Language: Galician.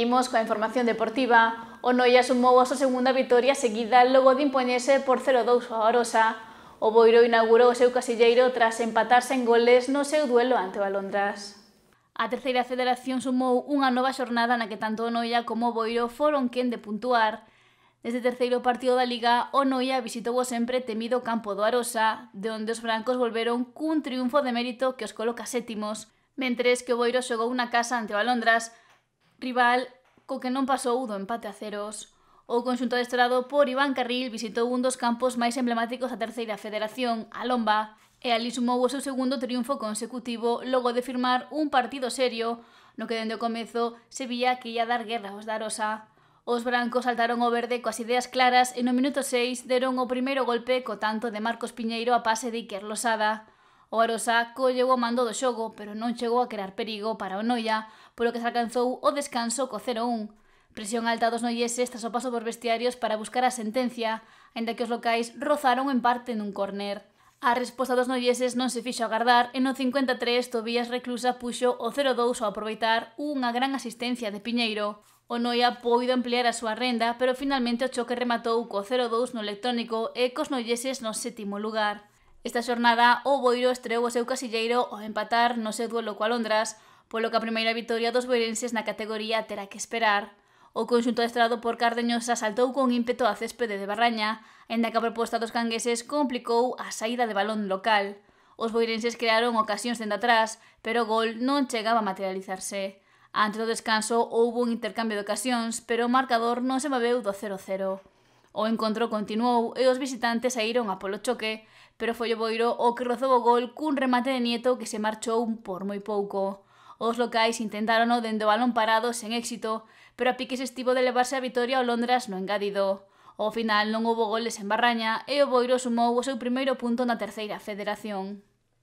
Imos coa información deportiva, o Noia sumou a súa segunda vitoria seguida logo de impoñese por 0-2 a Arosa. O Boiro inaugurou o seu casilleiro tras empatarse en goles no seu duelo ante o Alondras. A terceira federación sumou unha nova xornada na que tanto o Noia como o Boiro foron quen de puntuar. Neste terceiro partido da Liga, o Noia visitou o sempre temido campo do Arosa, de onde os brancos volveron cun triunfo de mérito que os coloca sétimos, mentres que o Boiro xogou na casa ante o Alondras, rival co que non pasou do empate a ceros. O conxunto adestrado por Iván Carril visitou un dos campos máis emblemáticos da terceira federación, a Lomba, e ali sumou o seu segundo triunfo consecutivo logo de firmar un partido serio no que dende o comezo se vía que ia dar guerra aos Darosa. Os brancos saltaron o verde coas ideas claras e no minuto 6 deron o primeiro golpe co tanto de Marcos Piñeiro a pase de Iker Losada. O Arosa llegou o mando do xogo, pero non chegou a crear perigo para o Noia, polo que se alcanzou o descanso co 0-1. Presión alta dos noieses tras o paso por vestiarios para buscar a sentencia, aínda que os locais rozaron en parte nun corner. A resposta dos noieses non se fixo agardar e no 53 Tobías Reclusa puxo o 0-2 ao aproveitar unha gran asistencia de Piñeiro. O Noia poido ampliar a súa renda, pero finalmente o choque rematou co 0-2 no electrónico e cos noieses no sétimo lugar. Esta xornada o Boiro estreou o seu casilleiro ao empatar no seu duelo coa Londras, polo que a primeira vitoria dos boirenses na categoría terá que esperar. O conxunto estrado por Cardeñosa saltou con ímpeto a céspede de Barraña, aínda que a proposta dos cangueses complicou a saída de balón local. Os boirenses crearon ocasións dende atrás, pero o gol non chegaba a materializarse. Antes do descanso houbo un intercambio de ocasións, pero o marcador non se moveu do 0-0. O encontro continuou e os visitantes saíron a polo choque, pero foi o Boiro o que rozou o gol cun remate de Nieto que se marchou por moi pouco. Os locais intentaron dende o balón parado sen éxito, pero a pique se estivo de levarse a vitoria ao Londres no engadido. Ao final non houve goles en Barraña e o Boiro sumou o seu primeiro punto na terceira federación.